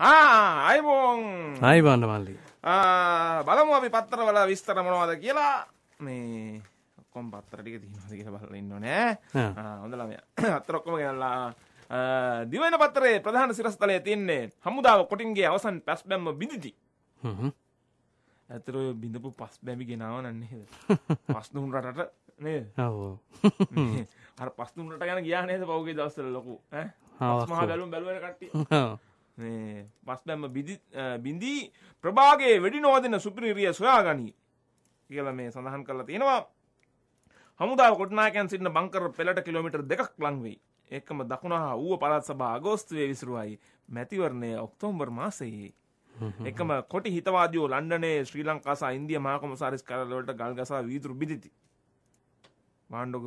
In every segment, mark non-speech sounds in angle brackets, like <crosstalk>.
අයිබෝන් අයිබන්න මල්ලි බලමු අපි පත්තරවල විස්තර මොනවද කියලා මේ ඔක්කොම් පත්තර ටික තියෙනවද කියලා බලලා ඉන්න නෑ හොඳ ළමයා අත්තර ඔක්කොම ගෙනල්ලා දිවෙන පත්තරේ ප්‍රධාන සිරස්තලයේ තින්නේ හමුදාව කොටින්ගේ අවසන් පැස් බැම්ම බිඳිති ඇතර බිඳපු පස් බැමි ගෙනාව නන්නේද <laughs> පස්තුන් රටට නේද අර පස්තුන් රට ගැන ගියා නේද පෞගේ දවස්සල ලොකු මහා බැලුම් බැලුවන කට්ටිය මේ මස් බැම්ම බිඳී ප්‍රභාගේ වැඩි නොවදින සුපිරිරිය සොයාගනී කියල මේ සඳහන් කරලා තියෙනවා හමුදා කොටනාකැන් සිටන බංකර පෙලට කිලෝමිටර් දෙකක් ලංවෙයි එක්කම දකුණහා ඌව පළත් සභා අගෝස්තුවේ විසිරුවයි මැතිවරණය ඔක්තෝම්බර් මාසයේ එකම කොට හිතවාදෝ ලන්ඩනේ ශ්‍රී ලංකාසා ඉන්දිය මාකම සාරිස් කරලවට ගල්ගසා වීතුරු බිදිති මාණ්ඩොක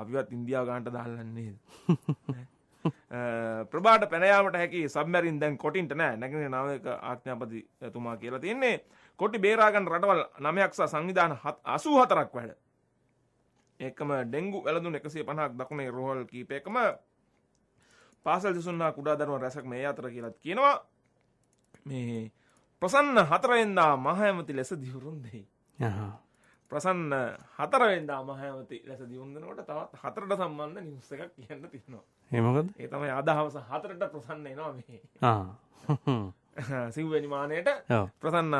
අපිවත් ඉන්දියාව ගාන්ට දාල්ලන්නේ <laughs> <laughs> ප්‍රබාට පැනයාමට හැකි සබමැරින් දැන් කොටින්ට නෑ නැගෙන නාවක ආඥාපති ඇතුමා කියලා තියන්නේ කොටි බේරාගන් රටවල් නමයක්සා සංවිධාන අසූ හතරක් වැඩ ඒකම ඩෙංගු වැලඳුන් එකසේ පණහක් දකුණේ රෝහල් කීපයකම පාසල් දෙසුන්නා කුඩා දරුවන් රැසක් මේ අතර කියලත් කියනවා මේ ප්‍රසන්න හතරෙන්දා මහඇමති ලෙස දිවුරුන් දෙයි ප්‍රසන්න හතරවෙන්දා මහැමති ලැස දියුන්දනකොට තවත් හතරට සම්බන්ධ නිවස එකක් කියන්න තියෙනවා හෙමකද ඒතමයි අදහවස හතරට ප්‍රසන්න එනවා මේ <laughs> සිව්වැනිමානයට ප්‍රසන්න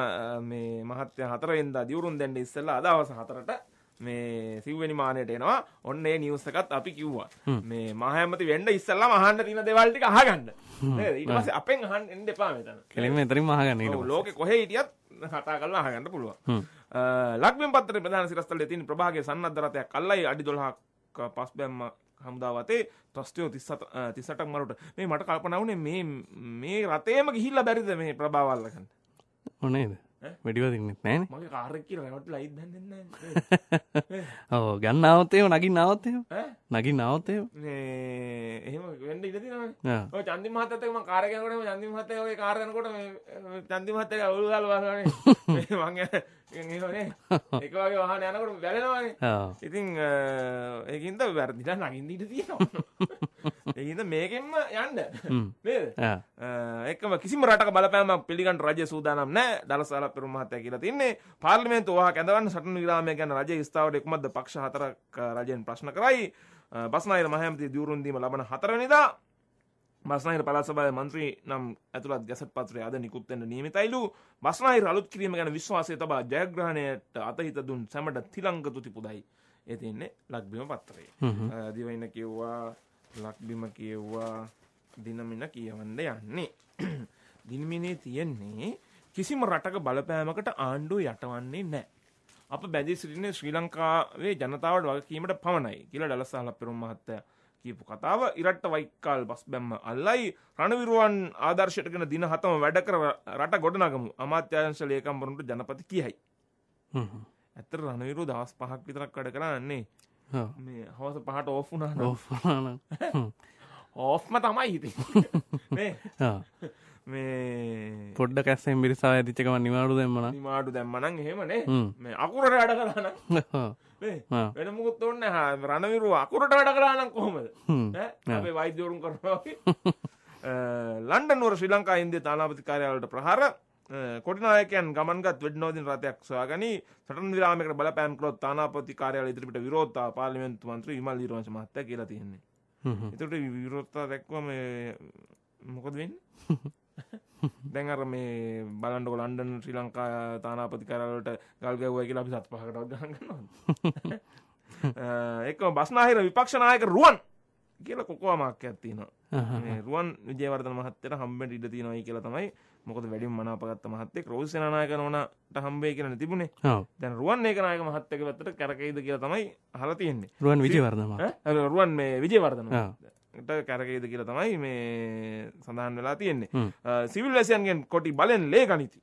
මේ මහත්‍ය හතරවෙන්දා දියුරුන් දැන්ඩ ඉස්සල්ලා අදවස හතරට මේ සිව්වැනිමානයට එනවා ඔන්න ඒ නිවස් එකත් අපි කිව්වා මේ මහැමති වෙන්න ඉස්සල්ලා මහන්න තියෙන දේවල් ටික අහගන්න නේද ඊට පස්සේ අපෙන් අහන්න එන්න එපා මෙතන කෙලින්ම එතනින්ම අහගන්න ඊට පස්සේ ලෝකෙ කොහේ හිටියත් කතා කරලා අහගන්න පුළුවන් ලක්වෙන් පත්තර ප්‍රධාන සිරස්තලේ තියෙන ප්‍රභාගේ සන්නද්ධරතයක් අල්ලයි අඩි 12ක් පස්බැම්ම හමුදාව අතේ ත්‍රස්ටයෝ 37 38ක් මරුට මේ මට කල්පනා වුණේ මේ මේ රතේම ගිහිල්ලා බැරිද මේ ප්‍රභාව අල්ලගන්න ඔනේද වැඩිවදින්නෙත් නෑන මගේ කාරක් කියලා රැවට් ලයිට් දැන් <laughs> ඔව් ගන්න આવතේ නගින්න આવතේ නගින්න આવතේ මේ එහෙම වෙන්න ඉඩ තියෙනවා ඔය චන්දි මහත්තයත් එක්ක මම කාර් එක යනකොට චන්දි මහත්තයා ඔය කාර් යනකොට මේ චන්දි මහත්තයා අවුල් ගාලා වහනනේ <laughs> මං ඒවනේ <laughs> එක වගේ වහන යනකොට වැලෙනවානේ ඉතින් ඒකින්ද වැරදිලා නගින්න ඉඩ තියෙනවා <laughs> ඒකින්ද මේකෙන්ම යන්න නේද එකම කිසිම රටක බලපෑමක් පිළිගන්න රජය සූදානම් නැහැ දලසාල පෙරම් මහත්තයා කියලා තින්නේ පාර්ලිමේන්තුව වහා කැඳවන්න සටන් විරාමය ගැන රජයේ ස්ථාවරයේ කුමද්ද පක්ෂ හතරක් රජයෙන් ප්‍රශ්න කරයි බස්නායර මහමැති දියුරුන් දීම ලබන හතරවෙනිදා බස්නහිර පලසබය මන්ත්‍රී නම් ඇතුළත් ගැසට පත්‍රය අද නිකුත්වෙන්න නියමිතයිලු බස්නහි රලුත් කිරීම ගැන විශ්වාසය තබා ජයග්‍රහණයට අතහිත දුන් සැමට තිලංගතු තිපුදයි ඇතින්නේ ලක්බිම පත්තරේ දිවයින කිව්වා ලක්බිම කියව්වා දිනමින කියවන්න යන්නේ <clears throat> දිනමිනේ තියෙන්නේ කිසිම රටක බලපෑමකට ආණ්ඩුව යටවන්නේ නෑ අප බැදි සිටින්නේ ශ්‍රී ලංකාවේ ජනතාවට වගකීමට පමණයි කියලා ඩලස්සාහල පෙරුම් මහත්තයා කියපු කතාව ඉරට්ට වයිකාල් බස් බැම්ම අල්ලයි රණවිරුවන් ආදර්ශයටගෙන දින හතම වැඩ කර රට ගොඩනගමු අමාත්‍යංශ ලේකම්බරුන්ට ජනපති කියයි. ඇත්තර රණවිරු දවස් පහක් විතරක් වැඩ කරන්නේ මේ හවස පහට ඕෆුනා නෝෆන ඕෆ්ම තමයි හිති <laughs> මේ පොඩ්ඩ කැස්සෙන් බිරිසා ඇතිචකම නිවාඩු දෙම්මන නිවාඩු දැම්මනන් හෙමනේ මේ අකුරට අඩ කරන්න වැඩමුකුත් ඔන්න රණවිරු අකුරට වැඩ කරානම් කොහොමද අපේ වෛද්‍යවරුන් කරනවාගේ ලන්ඩන් නුවර ශ්‍රී ලංකා ඉන්දිය තානාපති කාර්යාලයට ප්‍රහාර කොටිනායකයන් ගමන්ගත් වෙඩ්නෝදින් රථයක් සොයාගනි සටන් විරාමයකට බලපෑම් කළොත් තානාපති කාර්යාලය ඉදිරිපිට විරෝධතා පාර්ලිමේන්තු මන්ත්‍රී විමල් ඊරවංශ මහත්තයා කියලා තියෙන්නේ. ඒකට විරෝධතා දැක්වම මොකද වෙන්නේ? <laughs> <laughs> දැන් අර මේ බලන්නකො ලන්ඩන් ශ්‍රී ලංකා තානාපති කරලට ගල් ගැව්වයි කියලා අපි සත් පහකටවත් ගහන් ගන්නවා <laughs> <laughs> එක්කම බස්නාහිර විපක්ෂ නායක රුවන් කියලා කොකෝමාක් ඇත්තිනවා රුවන් විජේවර්ධන මහත්තයට හම්බෙන් ඉඩ තියෙනවයි කියලා තමයි මොකද වැඩිම මනාපගත්ත මහත්තේ රෝස් සේනානායක නෝනට හම්බේ කියලා තිබුණේ දැන් රුවන් ඒක නායක මහත්තයක පැත්තට කරකයිද කියලා තමයි අහලා තියෙන්නේ රුවන් විජේවර්ධන රුවන් මේ විජේවර්ධන ට කැරකේද කියල තමයි මේ සඳහන් වෙලා තියෙන්නේ සිවිල්වැසියන්ගෙන් කොටි බලෙන් ලේ ගනිති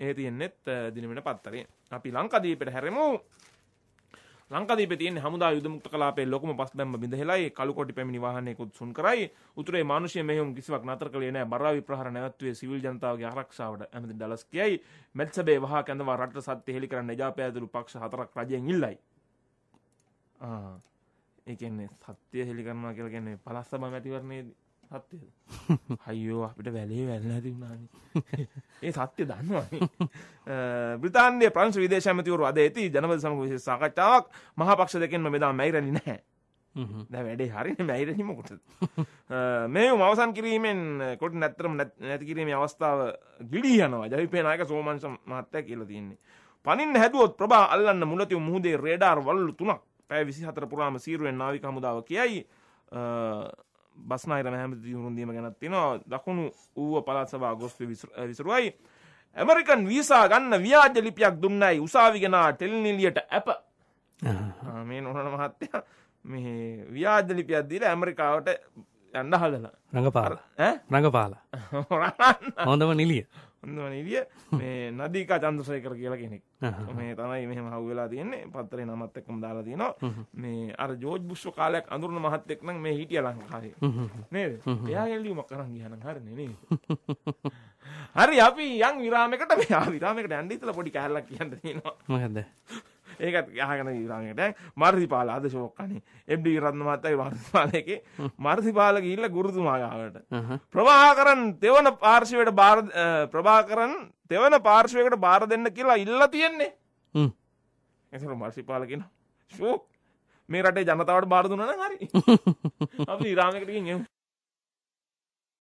ඒ තියෙන්නෙත් දිනමට පත්තරේ අපි ලංකදීපට හැරෙමෝ ලංකදීප තියෙන හමුදා යුදමුක්ත කලාපේ ලොකම පස් දැම්ම බිඳහෙලයි කළු කොටි පැමිණි වාහනයකුත් සුන් කරයි උතුරේ මානුෂය මෙහුම් කිසිවක් නතර කළේ නෑ බරා විප්‍රහාර නැවැත්තුවේ සිවිල් ජනතාවගේ ආරක්ෂාවට ඇමති ඩලස් කියයි මෙත්සබේ වහා කැඳවා රට සත්‍ය හෙළි කරන්න එජාපය ඇතුළු පක්ෂ හතරක් රජයෙන් ඉල්ලයි ආ එකන්නේ සත්‍යය හෙළි කරනවා කියලා කියන්නේ පලස්ස බව ඇතිවරණයේද සත්‍යයද <laughs> අයියෝ අපිට වැලේ වැල්ල ඇතිුණාන <laughs> ඒ සත්‍ය දන්නවා <laughs> බ්‍රතාන්ය ප්‍රංශ විදේශ මතිවරු අද ඇති ජනව සම විශේ සාකච්ඡාවක් මහපක්ෂ දෙකෙන්ම මෙදා මැයිරණි නැහැ දැ වැඩේ හරි මැයිරනිමකොට මේ මවසන් කිරීමෙන් කොට නැත්තරම නැති කිරීමේ අවස්ථාව ගිඩිය යනවා ජවිපේනායක සෝමංශ මහත්තය කියල තින්නේ පනින් හැදුවොත් ප්‍රබා අල්ලන්න මුලතිව මුහදේ රේඩාර් වල්ලු තුනක් පැෑ විසි හතර පුරාම සීරුවෙන් නාවික හමුදාව කියයි බස්නායිර මහැම දිහුරුන්දීම ගැනත්තිනවා දකුණු වූව පලත්සවා ගොස්පි විසරුවයි ඇමරිකන් වීසා ගන්න ව්‍යාජ ලිපියක් දුන්නයි උසාවිගෙනා ටෙල්නිලියට ඇප මේ නොහන මහත්තය මේ ව්‍යාජ ලිපියක් දීල ඇමරිකාවට යන්න හදලා රඟපාල රඟපාල <laughs> හොඳම නිලිය හොඳම නීලිය මේ නදීකා චන්ද්‍රසේකර කියලා කෙනෙක්. මේ තමයි මෙහෙම හවු වෙලා තියෙන්නේ. පත්තරේ නමත් එක්කම දාලා තියෙනවා. මේ අර ජෝර්ජ් බුෂ්ව කාලයක් අඳුරන මහත්තයෙක් නම් මේ හිටියා ලංකාවේ. නේද? එයාගේ ලියුමක් අරන් ගියා නම් හරිනේ නේද? <laughs> හරි අපි යන් විරාමයකට මේ ආ විරාමයකට යන්න ඉතලා පොඩි කැලලක් කියන්න තියෙනවා. මොකද? ඒකත් අහගෙන ඉරානයට මර්තිපාල අද ෂෝක් අනේ එම්ඩි රත්න මහත්තයාගේ මර්තිපාලයේ මර්තිපාල ගිහිල්ලා ගුරුතුමා ගාවට ප්‍රභාකරන් තෙවන පාර්ශවයට බාර ප්‍රභාකරන් තෙවන පාර්ශවයකට බාර දෙන්න කියලා ඉල්ලලා තියෙන්නේ හ්ම් එතකොට මර්තිපාල කියන ෂෝක් මේ රටේ ජනතාවට බාර දුන්නා නම් හරි <laughs> අපි ඉරානයකට ගිහින් එමු